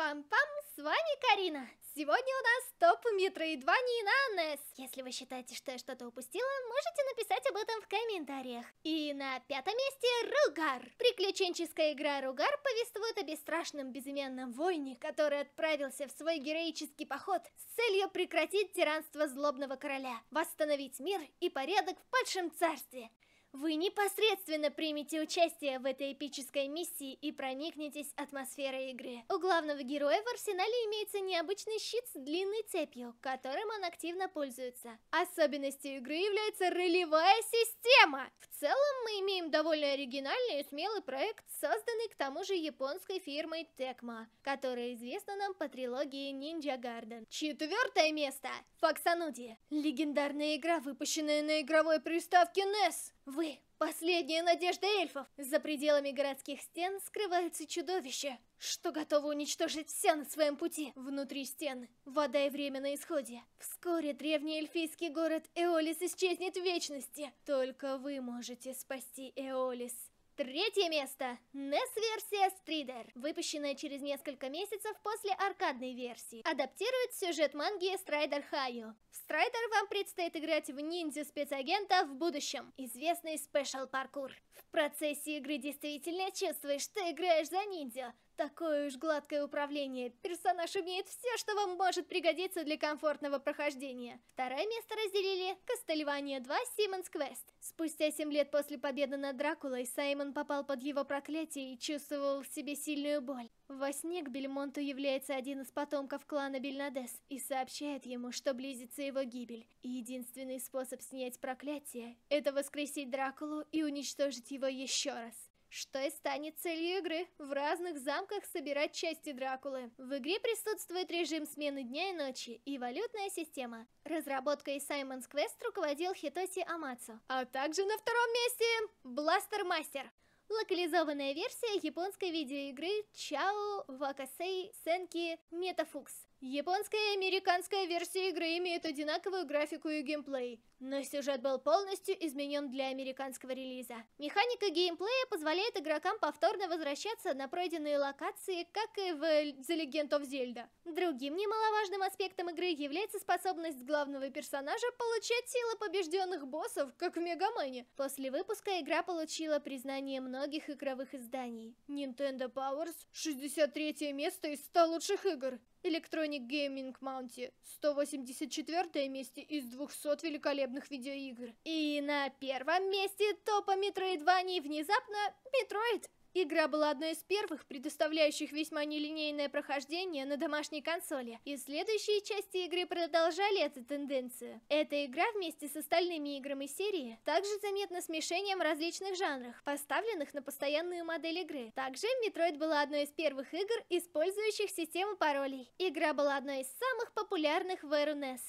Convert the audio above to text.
Пам-пам, с вами Карина! Сегодня у нас топ Метроидвании на Аннес. Если вы считаете, что я что-то упустила, можете написать об этом в комментариях. И на пятом месте Ругар. Приключенческая игра Ругар повествует о бесстрашном безымянном войне, который отправился в свой героический поход с целью прекратить тиранство злобного короля, восстановить мир и порядок в падшем царстве. Вы непосредственно примете участие в этой эпической миссии и проникнетесь атмосферой игры. У главного героя в арсенале имеется необычный щит с длинной цепью, которым он активно пользуется. Особенностью игры является ролевая система целом мы имеем довольно оригинальный и смелый проект, созданный к тому же японской фирмой Tecmo, которая известна нам по трилогии Ninja Garden. Четвертое место! Факсануди. Легендарная игра, выпущенная на игровой приставке NES. Вы Последняя надежда эльфов! За пределами городских стен скрывается чудовище, что готово уничтожить все на своем пути. Внутри стен вода и время на исходе. Вскоре древний эльфийский город Эолис исчезнет в вечности. Только вы можете спасти Эолис. Третье место. NES-версия Strider, выпущенная через несколько месяцев после аркадной версии. Адаптирует сюжет манги Strider Хайо. В Strider вам предстоит играть в ниндзя-спецагента в будущем, известный Special паркур В процессе игры действительно чувствуешь, что играешь за ниндзя, Такое уж гладкое управление. Персонаж умеет все, что вам может пригодиться для комфортного прохождения. Второе место разделили Костельвания 2 Симмонс Квест. Спустя 7 лет после победы над Дракулой, Саймон попал под его проклятие и чувствовал в себе сильную боль. Во сне к Бельмонту является один из потомков клана Бельнадес и сообщает ему, что близится его гибель. И единственный способ снять проклятие – это воскресить Дракулу и уничтожить его еще раз что и станет целью игры. В разных замках собирать части Дракулы. В игре присутствует режим смены дня и ночи и валютная система. Разработкой Simon's Quest руководил Хитоси Амацу. А также на втором месте Бластер Мастер. Локализованная версия японской видеоигры Чао Вакасей Сенки Метафукс. Японская и американская версии игры имеют одинаковую графику и геймплей, но сюжет был полностью изменен для американского релиза. Механика геймплея позволяет игрокам повторно возвращаться на пройденные локации, как и в The Legend of Zelda. Другим немаловажным аспектом игры является способность главного персонажа получать силы побежденных боссов, как в Мегамане. После выпуска игра получила признание многих игровых изданий. Nintendo Powers 63 место из 100 лучших игр. Electronic Gaming Mounty 184 месте из 200 великолепных видеоигр. И на первом месте топа Metroidvania внезапно Metroid Игра была одной из первых, предоставляющих весьма нелинейное прохождение на домашней консоли, и следующие части игры продолжали эту тенденцию. Эта игра вместе с остальными играми серии также заметна смешением различных жанров, поставленных на постоянную модель игры. Также Metroid была одной из первых игр, использующих систему паролей. Игра была одной из самых популярных в Эру NES.